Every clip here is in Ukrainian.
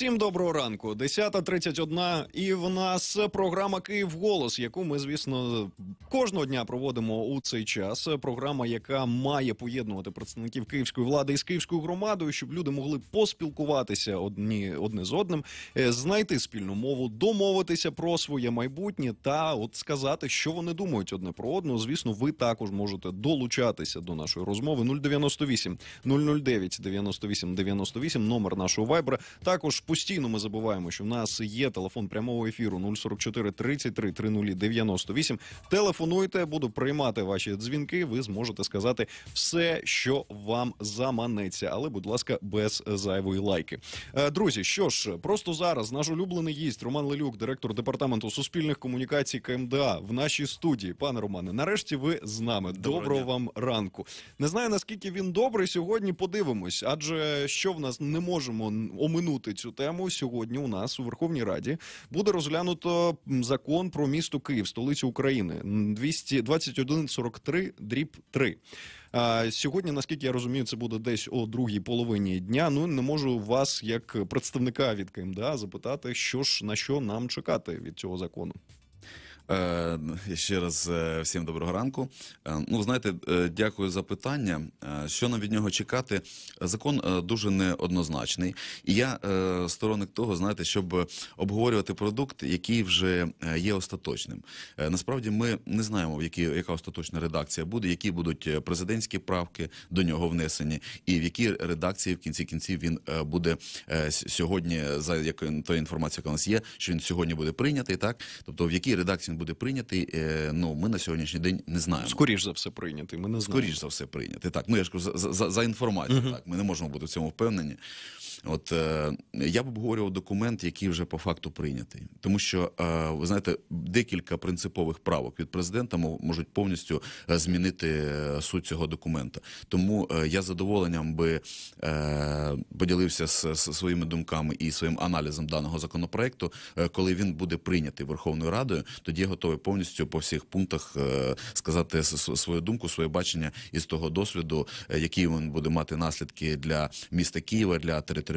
Всім доброго ранку, 10.31 І в нас програма Київ Голос, яку ми, звісно, кожного дня проводимо у цей час. Програма, яка має поєднувати представників київської влади із київською громадою, щоб люди могли поспілкуватися одні одне з одним, е, знайти спільну мову, домовитися про своє майбутнє та от сказати, що вони думають одне про одного. Звісно, ви також можете долучатися до нашої розмови 098 009 98 98, номер нашого вайбера. Також постійно ми забуваємо, що в нас є телефон прямого ефіру 044 33 30 98. Телефонуйте, буду приймати ваші дзвінки. Ви зможете сказати все, що вам заманеться, але, будь ласка, без зайвої лайки. Е, друзі, що ж, просто зараз наш улюблений їсть Роман Лелюк, директор департаменту суспільних комунікацій КМДА, в нашій студії. Пане Романе, нарешті ви з нами. Доброго, Доброго вам ранку. Не знаю наскільки він добрий сьогодні. Подивимось, адже що в нас не можемо оминути цю тему сьогодні у нас у Верховній Раді буде розглянуто закон про місто Київ, столицю України 22143 дріб 3. А сьогодні, наскільки я розумію, це буде десь о другій половині дня. Ну не можу вас, як представника від КМДА, запитати, що ж на що нам чекати від цього закону. Е, ще раз е, всім доброго ранку. Е, ну, знаєте, дякую за питання. Що нам від нього чекати? Закон дуже неоднозначний, і я сторонник того, знаєте, щоб обговорювати продукт, який вже є остаточним. Насправді, ми не знаємо, в які яка остаточна редакція буде, які будуть президентські правки до нього внесені, і в які редакції в кінці кінців він буде сьогодні. За якою інформацією, яка у нас є, що він сьогодні буде прийнятий, так тобто в якій редакції він буде прийнятий, е, ну ми на сьогоднішній день не знаємо. Скоріш за все прийнятий. Ми не знаємо. скоріш за все прийнятий. Так, ну я ж кажу, за, за, за інформацію. Uh -huh. Так, ми не можемо бути в цьому впевнені. От е, я б обговорював документ, який вже по факту прийнятий, тому що е, ви знаєте, декілька принципових правок від президента можуть повністю е, змінити е, суть цього документа. Тому е, я задоволенням би е, поділився з, з своїми думками і своїм аналізом даного законопроекту. Е, коли він буде прийнятий Верховною Радою, тоді я готовий повністю по всіх пунктах е, сказати свою думку, своє бачення із того досвіду, е, який він буде мати наслідки для міста Києва для території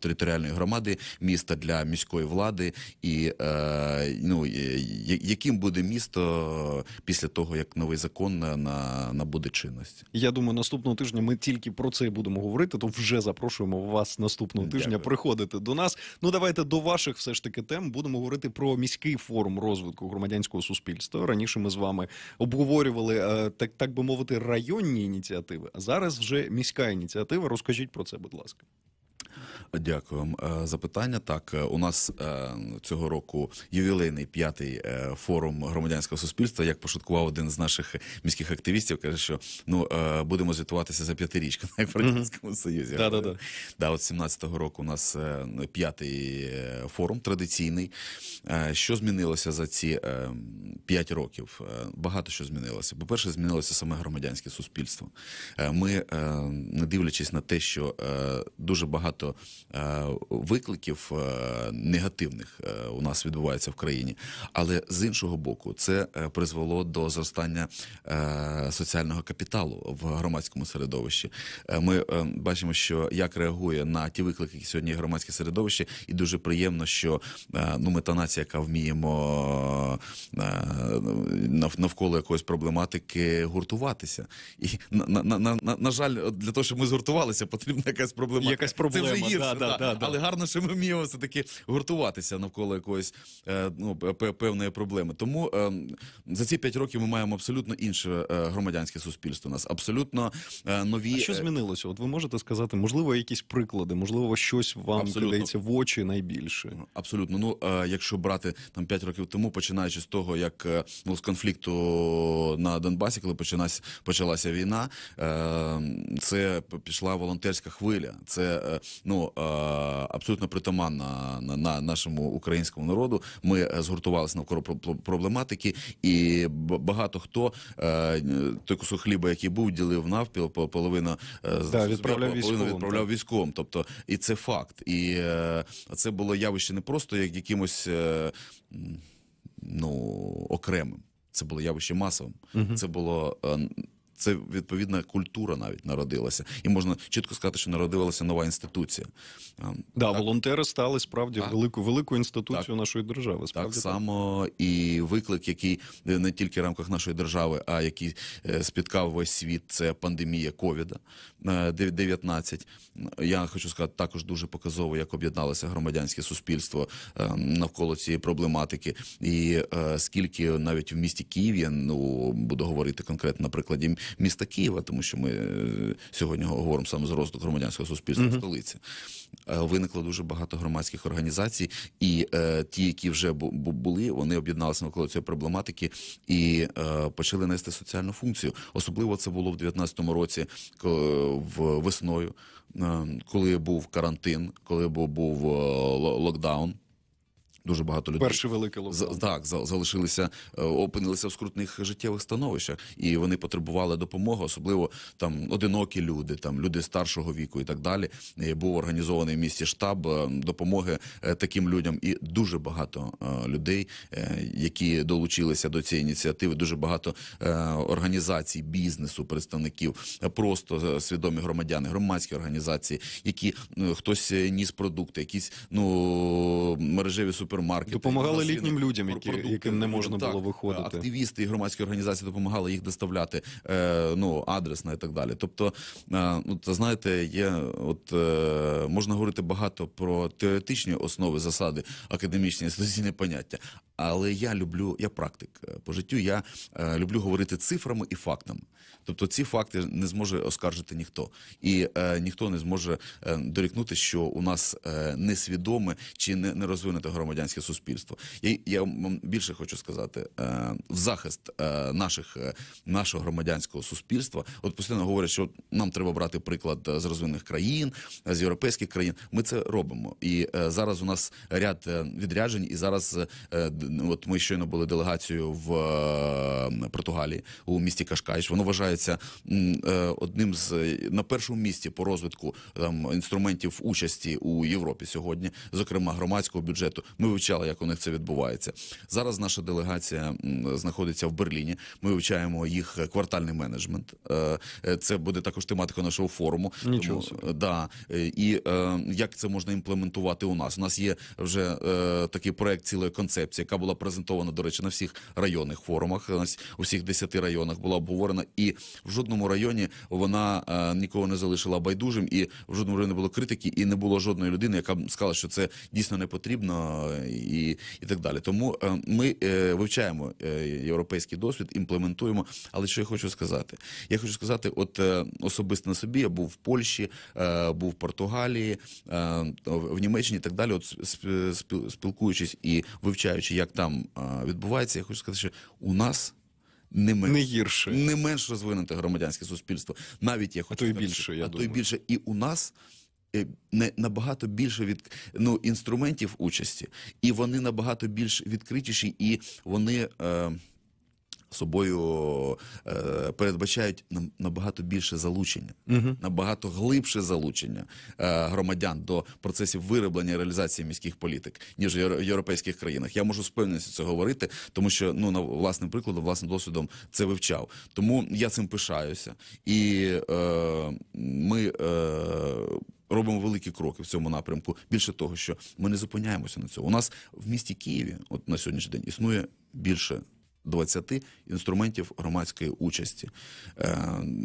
територіальної громади, міста для міської влади, і е, ну е, яким буде місто після того, як новий закон на набуде чинності? Я думаю, наступного тижня ми тільки про це будемо говорити. То вже запрошуємо вас наступного тижня Дякую. приходити до нас. Ну давайте до ваших все ж таки тем будемо говорити про міський форум розвитку громадянського суспільства. Раніше ми з вами обговорювали е, так, так би мовити, районні ініціативи. А зараз вже міська ініціатива. Розкажіть про це, будь ласка. Дякую вам е, за Так, е, у нас е, цього року ювілейний п'ятий форум громадянського суспільства. Як пошуткував один з наших міських активістів, каже, що ну будемо звітуватися за п'ятирічку на Європейському Союзі. Да, да, да. Да, от 17-го року у нас п'ятий форум традиційний. Що змінилося за ці п'ять років? Багато що змінилося. По перше, змінилося саме громадянське суспільство. Ми не дивлячись на те, що дуже багато багато е, викликів е, негативних е, у нас відбувається в країні, але з іншого боку, це призвело до зростання соціального капіталу в громадському середовищі. Ми бачимо, що як реагує на ті виклики, які сьогодні громадське середовище, і дуже приємно, що ну ми та нація, яка вміємо навколо якоїсь проблематики гуртуватися, і на на на на, на жаль, для того, щоб ми згуртувалися, потрібна якась проблема. Якась проблема вже гірше. Да, да, да, да. Але гарно, що ми вміємо все таки гуртуватися навколо якоїсь е, ну, певної проблеми. Тому е, за ці п'ять років ми маємо абсолютно інше е, громадянське суспільство. У Нас абсолютно нові А що змінилося. От ви можете сказати, можливо, якісь приклади, можливо, щось вам абсолютно. в очі найбільше. Абсолютно, ну якщо брати там п'ять років тому, починаючи з того, як ну з конфлікту на Донбасі, коли починався почалася війна, це пішла волонтерська хвиля. Це ну е, абсолютно притаманна на нашому українському народу. Ми е, згуртувалися навколо проблематики, і багато хто е, той кусок хліба, який був, ділив навпіл, половина да, відправляв військовим, відправляв військовим. Тобто, і це факт, і це було явище не просто як якимось ну окремим. Це було явище масовим. Угу. Це було це відповідна культура навіть народилася, і можна чітко сказати, що народилася нова інституція. Да, так. волонтери стали справді велику велику інституцію так. нашої держави. Справді, так само і виклик, який е, не тільки в рамках нашої держави, а який е, спіткав весь світ, це пандемія ковіда 19 е, Я хочу сказати, також дуже показово, як об'єдналося громадянське суспільство навколо цієї проблематики, і скільки навіть в місті Києві, ну буду говорити конкретно на прикладі міста Києва, тому що ми е, сьогодні говоримо саме з розвиток громадянського суспільства mm в столиці. Е, виникло дуже багато громадських організацій, і е, ті, які вже були, вони об'єдналися навколо цієї проблематики і е, почали нести соціальну функцію. Особливо це було в 2019 році, в весною, е, коли був карантин, коли був локдаун дуже багато людей перше велике локдаун. так залишилися, е, опинилися в скрутних життєвих становищах, і вони потребували допомоги, особливо там одинокі люди, там люди старшого віку і так далі. Е, був організований в місті штаб е, допомоги таким людям, і дуже багато людей, які долучилися до цієї ініціативи. Дуже багато організацій, бізнесу, представників, просто свідомі громадяни, громадські організації, які ну, хтось ніс продукти, якісь ну мережеві супер супермаркети допомагали магазини, літнім людям, які, яким не можна так, було виходити. Активісти і громадські організації допомагали їх доставляти е, ну адресно і так далі. Тобто, е, ну це знаєте, є от е, можна говорити багато про теоретичні основи засади академічні інституційні поняття, але я люблю, я практик е, по життю. Я е, люблю говорити цифрами і фактами. Тобто, ці факти не зможе оскаржити ніхто, і е, ніхто не зможе е, дорікнути, що у нас е, несвідоме чи не, не розвинуте громадянське суспільство. І я вам більше хочу сказати е, в захист е, наших е, нашого громадянського суспільства. От постійно говорять, що нам треба брати приклад е, з розвинених країн, е, з європейських країн. Ми це робимо. І е, зараз у нас ряд е, відряджень, і зараз. Е, от ми щойно були делегацією в е, Португалії у місті Кашкайш. Воно вважається е, одним з на першому місці по розвитку там інструментів участі у Європі сьогодні, зокрема громадського бюджету. Ми вивчали, як у них це відбувається. Зараз наша делегація знаходиться в Берліні. Ми вивчаємо їх квартальний менеджмент. Е, це буде також тематика нашого форуму. Нічого Тому, да і як це можна імплементувати у нас? У нас є вже такий проект цілої концепції, яка була презентована, до речі, на всіх районних форумах, у всіх десяти районах була обговорена, і в жодному районі вона е, нікого не залишила байдужим, і в жодному районі не було критики, і не було жодної людини, яка б сказала, що це дійсно не потрібно, е, і і так далі. Тому е, ми вивчаємо європейський досвід, імплементуємо. Але що я хочу сказати? Я хочу сказати, от особисто на собі я був в Польщі, був в Португалії, в Німеччині і так далі. От спілкуючись і вивчаючи, як як там відбувається, я хочу сказати, що у нас. Не менш не гірше, не менш розвинуте громадянське суспільство. Навіть я хочу а то й більше. Я а думаю. то й більше і у нас е, не набагато більше від ну інструментів участі, і вони набагато більш відкритіші, і вони. Е, собою е, передбачають набагато більше залучення, угу. набагато глибше залучення е, громадян до процесів вироблення і реалізації міських політик, ніж в європейських країнах. Я можу з певністю це говорити, тому що ну на власним прикладом, власним досвідом це вивчав. Тому я цим пишаюся, і е, ми. Е, Робимо великі кроки в цьому напрямку. Більше того, що ми не зупиняємося на цьому. У нас в місті Києві, от на сьогоднішній день, існує більше 20 інструментів громадської участі, е,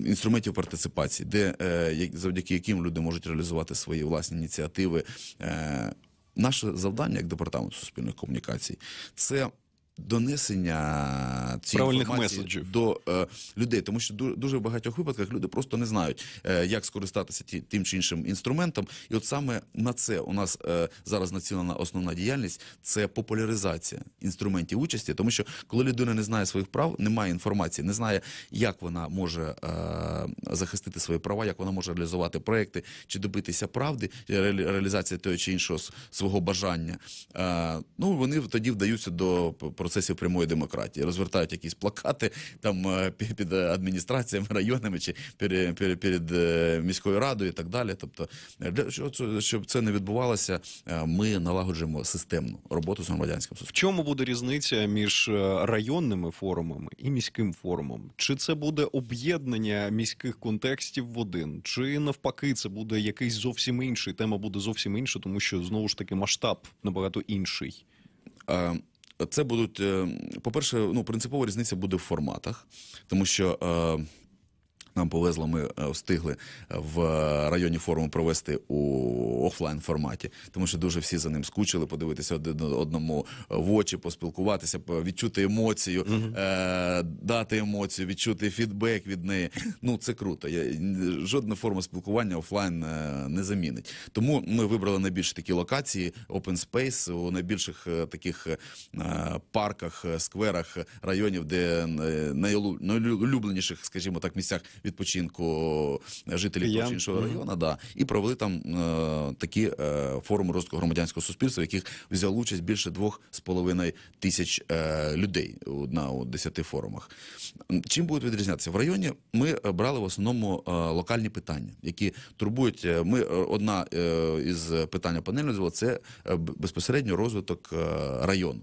інструментів партиципації, де е, завдяки яким люди можуть реалізувати свої власні ініціативи. Е, наше завдання як департамент суспільних комунікацій це Донесення цієї меседжів. до е, людей, тому що дуже, дуже в багатьох випадках люди просто не знають, е, як скористатися ті, тим чи іншим інструментом, і от саме на це у нас е, зараз націлена основна діяльність це популяризація інструментів участі, тому що коли людина не знає своїх прав, немає інформації, не знає, як вона може е, захистити свої права, як вона може реалізувати проекти чи добитися правди, ре, реалізації того чи іншого свого бажання. Е, ну вони тоді вдаються до процесів прямої демократії, розвертають якісь плакати там е, під е, адміністраціями, районами чи перед, перед, міською радою і так далі. Тобто, е, для що щоб це не відбувалося, ми налагоджуємо системну роботу з громадянським суспільством. В чому буде різниця між районними форумами і міським форумом? Чи це буде об'єднання міських контекстів в один, чи навпаки, це буде якийсь зовсім інший тема буде зовсім інша, тому що знову ж таки масштаб набагато інший. Це будуть, е, по-перше, ну принципова різниця буде в форматах, тому що. Е, нам повезло, ми е, встигли е, в е, районі форуму провести у офлайн форматі, тому що дуже всі за ним скучили, подивитися один одному в очі, поспілкуватися, відчути емоцію, угу. дати емоцію, відчути фідбек від неї. Ну це круто. Жодна форма спілкування офлайн не замінить. Тому ми вибрали найбільш такі локації open space, у найбільших таких парках, скверах, районів, де найулюбленіших, скажімо так, місцях відпочинку е, жителів того іншого району. Да, і провели там е, такі е, форуми розвитку громадянського суспільства, в яких взяли участь більше двох з половиною тисяч е, людей на десяти форумах. Чим будуть відрізнятися в районі? Ми е, брали в основному е, локальні питання, які турбують. Е, ми одна е, із питань панелі це безпосередньо розвиток району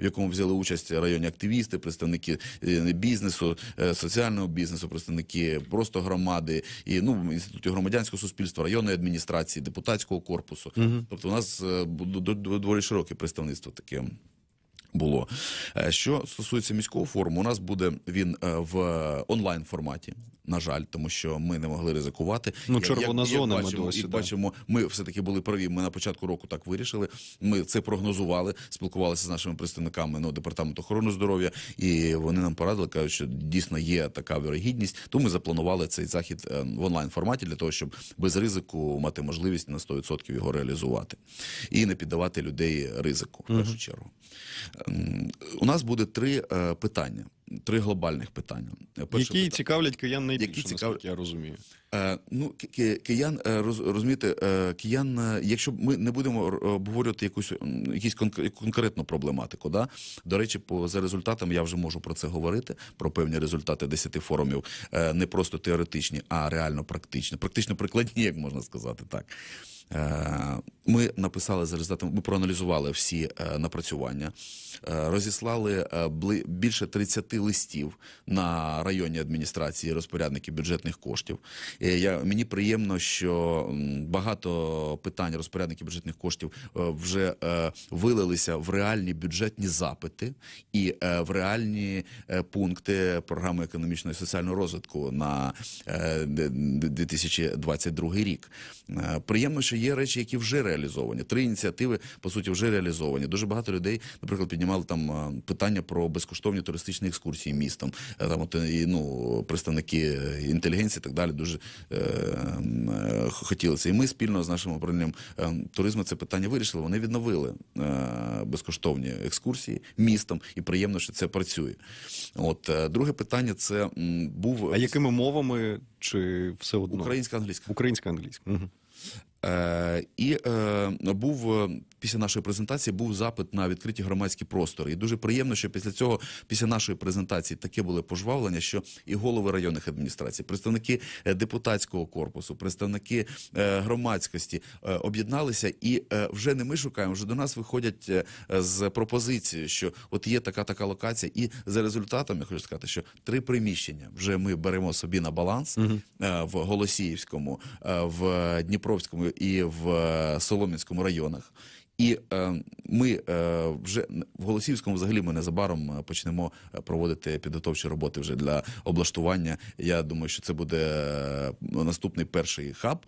в якому взяли участь районні активісти, представники е, бізнесу, е, соціального бізнесу, представники просто громади і ну інститутів громадянського суспільства, районної адміністрації, депутатського корпусу. Угу. Тобто, у нас е, доволі широке представництво таке. Було що стосується міського форуму, у нас буде він в онлайн форматі. На жаль, тому що ми не могли ризикувати. Ну червона зона ми досі, як бачимо. Ми все таки були праві. Ми на початку року так вирішили. Ми це прогнозували, спілкувалися з нашими представниками ну, департаменту охорони здоров'я, і вони нам порадили, кажуть, що дійсно є така вірогідність. Тому ми запланували цей захід е, в онлайн форматі для того, щоб без ризику мати можливість на 100% його реалізувати і не піддавати людей ризику. В першу чергу ем, у нас буде три е, питання три глобальних питання. Е, перше які питання. цікавлять киян найбільше, які цікав... наскільки я розумію. Е, ну, киян, е, роз, розумієте, е, киян, якщо ми не будемо обговорювати якусь якісь конкретну проблематику, да? до речі, по за результатами я вже можу про це говорити, про певні результати 10 форумів, не просто теоретичні, а реально практичні, практично прикладні, як можна сказати так. Е, ми написали за результатами, ми проаналізували всі е, напрацювання, е, розіслали більше 30 листів на районні адміністрації розпорядників бюджетних коштів. Я мені приємно, що багато питань розпорядників бюджетних коштів вже вилилися в реальні бюджетні запити і в реальні пункти програми економічного і соціального розвитку на 2022 рік. Приємно, що є речі, які вже реалізовані. Три ініціативи по суті вже реалізовані. Дуже багато людей, наприклад, піднімали там е, питання про безкоштовні туристичні екскурсії містом. Е, там от е, і ну представники інтелігенції і так далі дуже е, е, хотілося. І ми спільно з нашим управлінням е, туризму це питання вирішили. Вони відновили е, безкоштовні екскурсії містом, і приємно, що це працює. От е, друге питання це м, був а якими мовами чи все одно українська англійська, українська англійська. Угу. Е, і е, був е, після нашої презентації був запит на відкриті громадські простори. І дуже приємно, що після цього, після нашої презентації, таке було пожвавлення, що і голови районних адміністрацій, представники депутатського корпусу, представники громадськості об'єдналися, і вже не ми шукаємо. Вже до нас виходять з пропозицією, що от є така така локація, і за результатами хочу сказати, що три приміщення вже ми беремо собі на баланс угу. в Голосіївському, в Дніпровському і в е, Солом'янському районах, і е, ми е, вже в Голосівському взагалі ми незабаром е, почнемо проводити підготовчі роботи вже для облаштування. Я думаю, що це буде наступний перший хаб,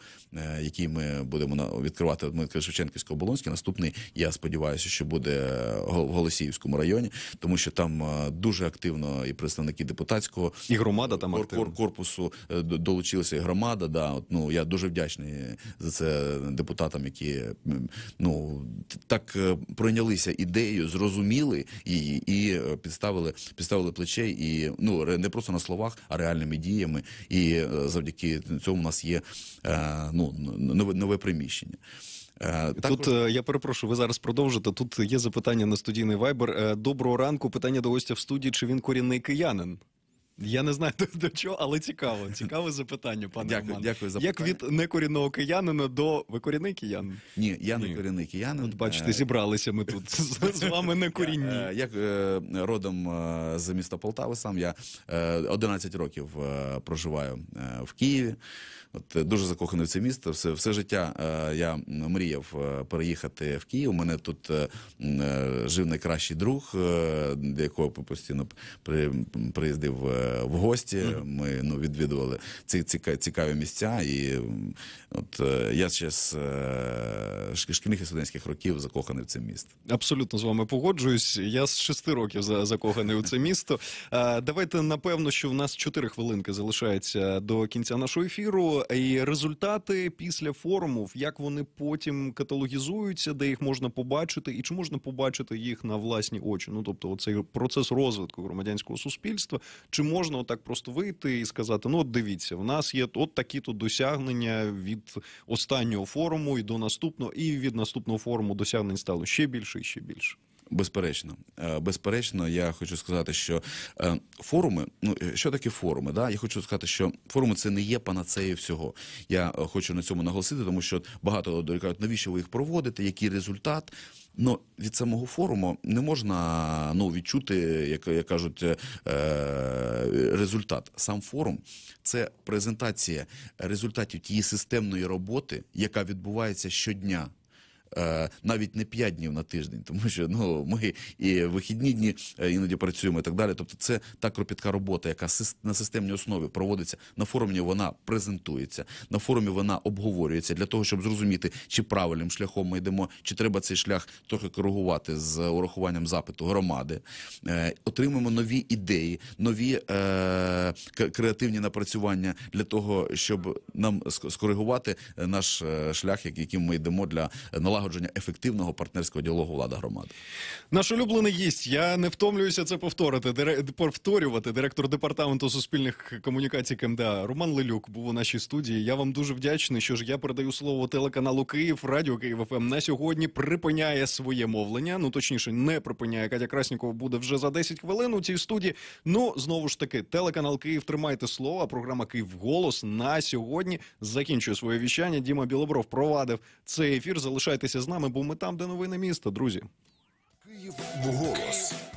який ми будемо відкривати. Ми відкрили Шевченківського Болонський. Наступний я сподіваюся, що буде в Голосіївському районі, тому що там дуже активно і представники депутатського і громада там кор -кор корпусу долучилася. І громада да, от, ну я дуже вдячний за це депутатам, які ну так е, пройнялися ідеєю, зрозуміли її і е, підставили підставили плече. І ну не просто на словах, а реальними діями. І е, завдяки цьому у нас є ну нове нове приміщення. Також... Тут я перепрошую, ви зараз продовжите. Тут є запитання на студійний вайбер. Доброго ранку. Питання до гостя в студії: чи він корінний киянин? Я не знаю до чого, але цікаво. Цікаве запитання, пане дякую, Роман. Дякую за Як від некорінного киянина до ви корінний киянин? Ні, я не корінний киянин. От бачите, е, зібралися ми тут з вами не корінні. Як е, родом е, з міста Полтави, сам я 11 років проживаю в Києві. От Дуже закоханий в це місто. Все все життя я мріяв переїхати в Київ. У мене тут жив найкращий друг, до якого постійно приїздив в гості. Ми ну, відвідували ці цікаві місця. І от е, я ще з е, шкільних і студентських років закоханий в це місто. Абсолютно з вами погоджуюсь. Я з шести років закоханий у це місто. Е, давайте напевно, що в нас чотири хвилинки залишається до кінця нашого ефіру. І результати після форумів, як вони потім каталогізуються, де їх можна побачити, і чи можна побачити їх на власні очі? Ну тобто, оцей процес розвитку громадянського суспільства, чи можна можна отак просто вийти і сказати: ну от дивіться, в нас є от такі тут досягнення від останнього форуму і до наступного, і від наступного форуму досягнень стало ще більше і ще більше. Безперечно, е, безперечно, я хочу сказати, що е, форуми, ну е, що таке форуми? Да, я хочу сказати, що форуми це не є панацеєю всього. Я хочу на цьому наголосити, тому що багато дорікають, навіщо ви їх проводите, який результат. Ну, від самого форуму не можна ну, відчути, як, як кажуть, е, результат. Сам форум це презентація результатів тієї системної роботи, яка відбувається щодня Е, навіть не 5 днів на тиждень, тому що ну ми і вихідні дні е, іноді працюємо і так далі. Тобто, це та кропітка робота, яка на системній основі проводиться на форумі. Вона презентується на форумі. Вона обговорюється для того, щоб зрозуміти, чи правильним шляхом ми йдемо, чи треба цей шлях трохи коригувати з урахуванням запиту громади. Е, отримуємо нові ідеї, нові е, креативні напрацювання для того, щоб нам скоригувати наш шлях, яким ми йдемо для налагодження налагодження ефективного партнерського діалогу влада громади. Наш улюблений гість. Я не втомлююся це повторити. Дире... повторювати. Директор департаменту суспільних комунікацій КМДА Роман Лелюк був у нашій студії. Я вам дуже вдячний. Що ж я передаю слово телеканалу Київ Радіо Київ ФМ ем». на сьогодні припиняє своє мовлення. Ну точніше, не припиняє Катя Краснікова буде вже за 10 хвилин у цій студії. Ну знову ж таки, телеканал Київ тримайте слово. Програма Київ голос на сьогодні закінчує своє віщання. Діма Білобров провадив цей ефір. Залишайтесь. Залишайтеся з нами, бо ми там, де новини міста, друзі. Київ голос.